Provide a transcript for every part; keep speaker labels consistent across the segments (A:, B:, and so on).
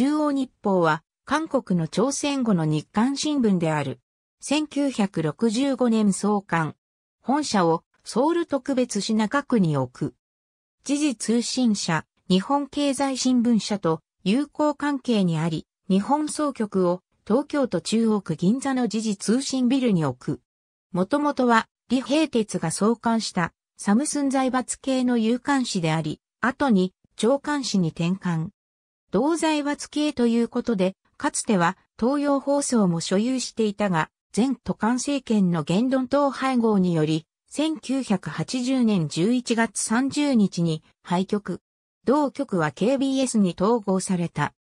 A: 中央日報は、韓国の朝鮮語の日刊新聞である。1965年創刊。本社をソウル特別品中区に置く。時事通信社、日本経済新聞社と友好関係にあり、日本総局を東京都中央区銀座の時事通信ビルに置く。もともとは、李平鉄が創刊したサムスン財閥系の有刊誌であり、後に長官誌に転換。銅材は月へということで、かつては東洋放送も所有していたが、前都管政権の言論等配合により、1980年11月30日に廃局。同局は KBS に統合された。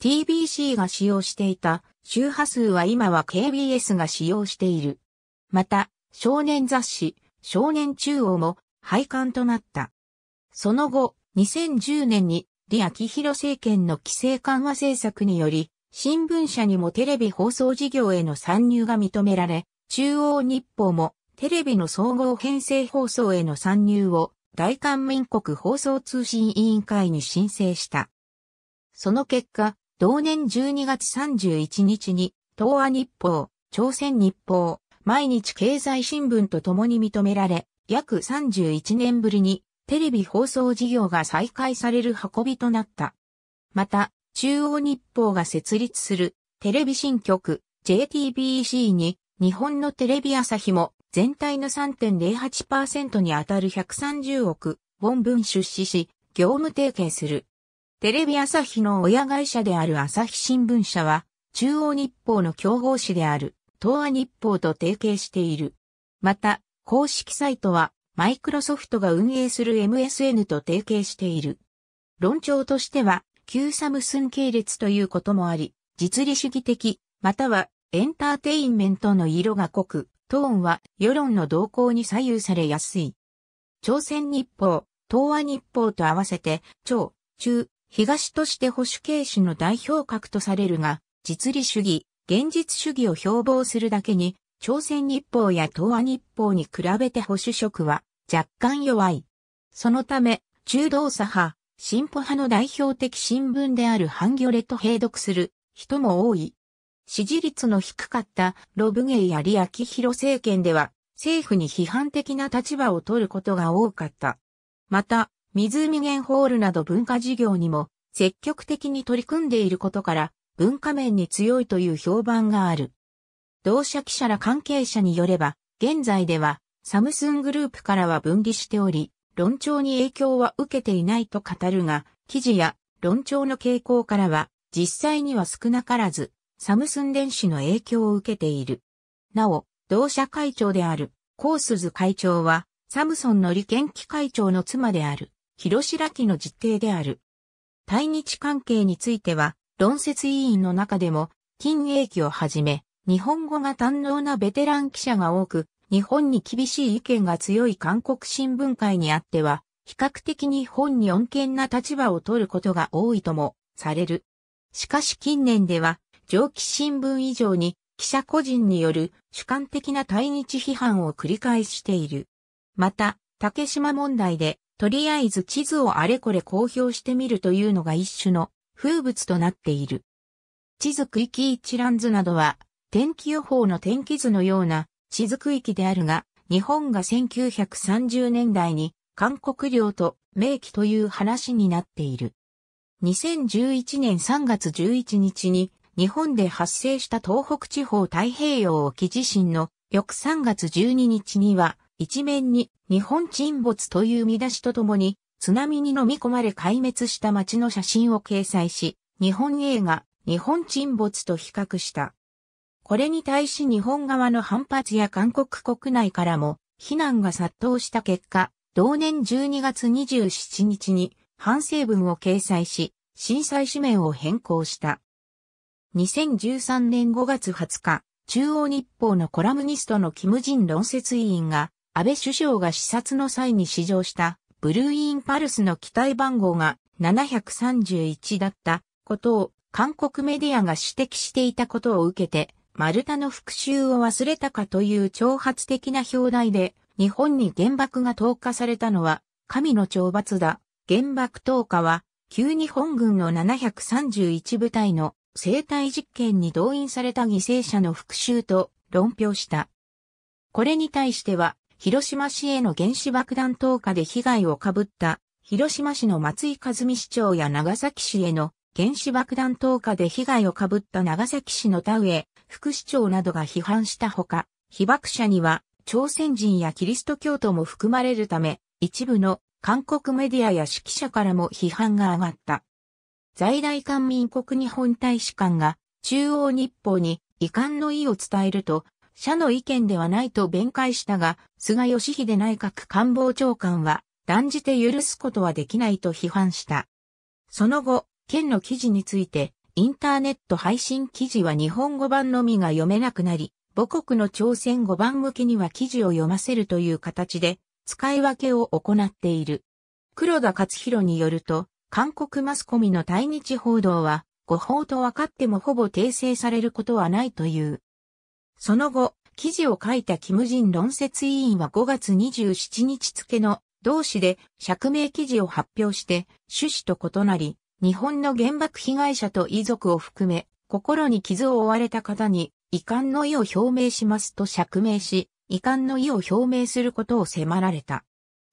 A: TBC が使用していた周波数は今は KBS が使用している。また、少年雑誌、少年中央も廃刊となった。その後、2010年に李昭弘政権の規制緩和政策により、新聞社にもテレビ放送事業への参入が認められ、中央日報もテレビの総合編成放送への参入を大韓民国放送通信委員会に申請した。その結果、同年12月31日に、東亜日報、朝鮮日報、毎日経済新聞と共に認められ、約31年ぶりにテレビ放送事業が再開される運びとなった。また、中央日報が設立するテレビ新局 JTBC に日本のテレビ朝日も全体の3.08%にあたる130億本分出資し、業務提携する。テレビ朝日の親会社である朝日新聞社は、中央日報の競合誌である東亜日報と提携している。また、公式サイトはマイクロソフトが運営する MSN と提携している。論調としては、旧サムスン系列ということもあり、実利主義的、またはエンターテインメントの色が濃く、トーンは世論の動向に左右されやすい。朝鮮日報、東亜日報と合わせて、朝、中、東として保守系種の代表格とされるが、実利主義、現実主義を標榜するだけに、朝鮮日報や東亜日報に比べて保守色は若干弱い。そのため、中道左派、進歩派の代表的新聞であるハンギョレと併読する人も多い。支持率の低かったロブゲイやリアキヒロ政権では政府に批判的な立場を取ることが多かった。また、湖源ホールなど文化事業にも積極的に取り組んでいることから文化面に強いという評判がある。同社記者ら関係者によれば、現在ではサムスングループからは分離しており、論調に影響は受けていないと語るが、記事や論調の傾向からは、実際には少なからず、サムスン電子の影響を受けている。なお、同社会長である、コースズ会長は、サムソンの利権機会長の妻である、広白木の実定である。対日関係については、論説委員の中でも、金英記をはじめ、日本語が堪能なベテラン記者が多く、日本に厳しい意見が強い韓国新聞界にあっては、比較的日本に穏健な立場を取ることが多いともされる。しかし近年では、上記新聞以上に記者個人による主観的な対日批判を繰り返している。また、竹島問題で、とりあえず地図をあれこれ公表してみるというのが一種の風物となっている。地図区域一覧図などは、天気予報の天気図のような地図区域であるが、日本が1930年代に韓国領と明記という話になっている。2011年3月11日に日本で発生した東北地方太平洋沖地震の翌3月12日には一面に日本沈没という見出しとともに津波に飲み込まれ壊滅した街の写真を掲載し日本映画日本沈没と比較した。これに対し日本側の反発や韓国国内からも非難が殺到した結果、同年12月27日に反省文を掲載し、震災紙面を変更した。2013年5月20日、中央日報のコラムニストのキム・ジン論説委員が、安倍首相が視察の際に試乗したブルーインパルスの機体番号が731だったことを韓国メディアが指摘していたことを受けて、丸太の復讐を忘れたかという挑発的な表題で、日本に原爆が投下されたのは、神の懲罰だ。原爆投下は、旧日本軍の731部隊の生体実験に動員された犠牲者の復讐と論評した。これに対しては、広島市への原子爆弾投下で被害をかぶった、広島市の松井和美市長や長崎市への原子爆弾投下で被害をかぶった長崎市の田植え、副市長などが批判したほか、被爆者には朝鮮人やキリスト教徒も含まれるため、一部の韓国メディアや指揮者からも批判が上がった。在来韓民国日本大使館が中央日報に遺憾の意を伝えると、社の意見ではないと弁解したが、菅義偉内閣官房長官は断じて許すことはできないと批判した。その後、県の記事について、インターネット配信記事は日本語版のみが読めなくなり、母国の朝鮮語版向けには記事を読ませるという形で、使い分けを行っている。黒田勝弘によると、韓国マスコミの対日報道は、誤報と分かってもほぼ訂正されることはないという。その後、記事を書いたキム・ジン論説委員は5月27日付の同紙で釈明記事を発表して、趣旨と異なり、日本の原爆被害者と遺族を含め、心に傷を負われた方に、遺憾の意を表明しますと釈明し、遺憾の意を表明することを迫られた。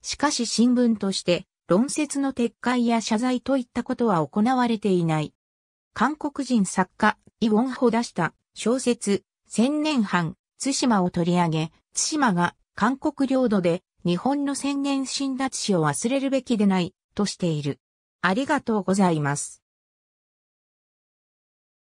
A: しかし新聞として、論説の撤回や謝罪といったことは行われていない。韓国人作家、イ・ウォンホ出した小説、千年半、津島を取り上げ、津島が韓国領土で日本の千年侵奪史を忘れるべきでないとしている。ありがとうございます。